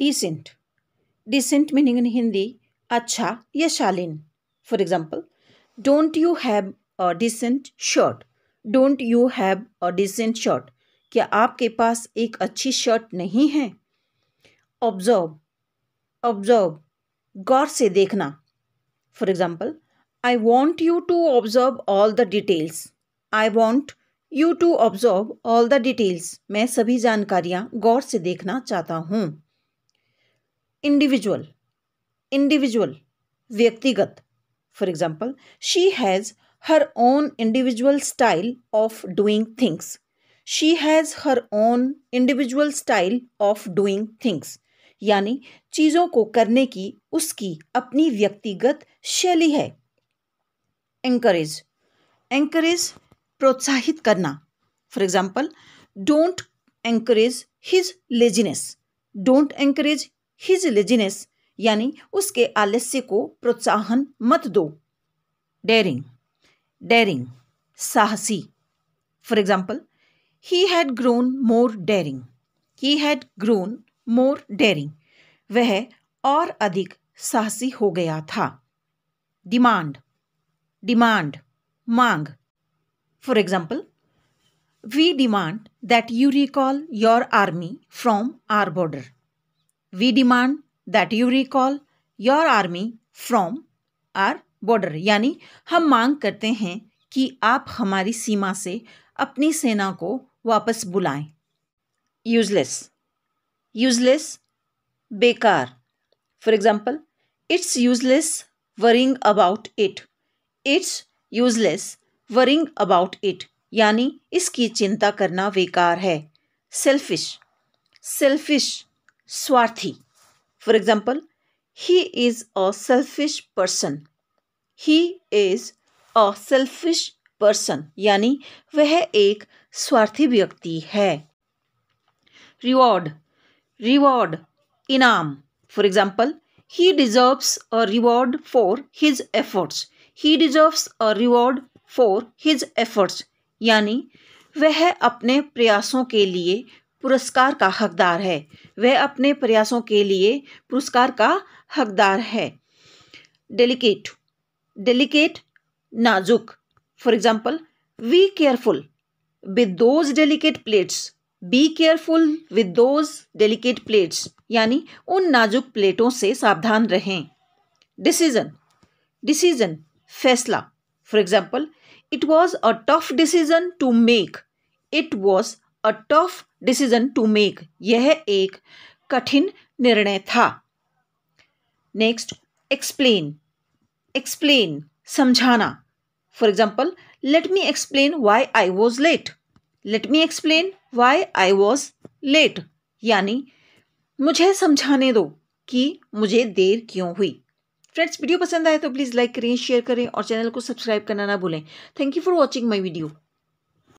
Decent Decent meaning in Hindi अच्छा या शालीन for example don't you have a decent shirt don't you have a decent shirt क्या आपके पास एक अच्छी शर्ट नहीं है ऑब्जर्व ऑब्जर्व गौर से देखना for example I want you to observe all the details I want you to observe all the details मैं सभी जानकारियाँ गौर से देखना चाहता हूँ इंडिविजुअल इंडिविजुअल व्यक्तिगत for example she has her own individual style of doing things she has her own individual style of doing things यानी चीज़ों को करने की उसकी अपनी व्यक्तिगत शैली है एंकरेज एंकरेज प्रोत्साहित करना for example don't encourage his laziness don't encourage his laziness यानी उसके आलस्य को प्रोत्साहन मत दो डेरिंग डेरिंग साहसी for example he had grown more daring he had grown more daring वह और अधिक साहसी हो गया था डिमांड डिमांड मांग for example we demand that you recall your army from our border We demand that you recall your army from our border. यानी हम मांग करते हैं कि आप हमारी सीमा से अपनी सेना को वापस बुलाएं यूजलेस यूजलेस बेकार for example it's useless worrying about it it's useless worrying about it यानी इसकी चिंता करना बेकार है सेल्फिश सेल्फिश स्वार्थी for example he is a selfish person he is a selfish person यानी वह एक स्वार्थी व्यक्ति है रिवॉर्ड रिवॉर्ड इनाम for example he deserves a reward for his efforts he deserves a reward for his efforts यानी वह अपने प्रयासों के लिए पुरस्कार का हकदार है वह अपने प्रयासों के लिए पुरस्कार का हकदार है डेलिकेट डेलिकेट नाजुक for example we careful with those delicate plates be careful with those delicate plates यानी उन नाजुक प्लेटों से सावधान रहें डिसीजन डिसीजन फैसला for example it was a tough decision to make it was a tough decision to make यह एक कठिन निर्णय था नेक्स्ट एक्सप्लेन एक्सप्लेन समझाना for example let me explain why I was let let me explain why I was late यानी मुझे समझाने दो कि मुझे देर क्यों हुई फ्रेंड्स वीडियो पसंद आए तो प्लीज़ लाइक करें शेयर करें और चैनल को सब्सक्राइब करना ना भूलें thank you for watching my video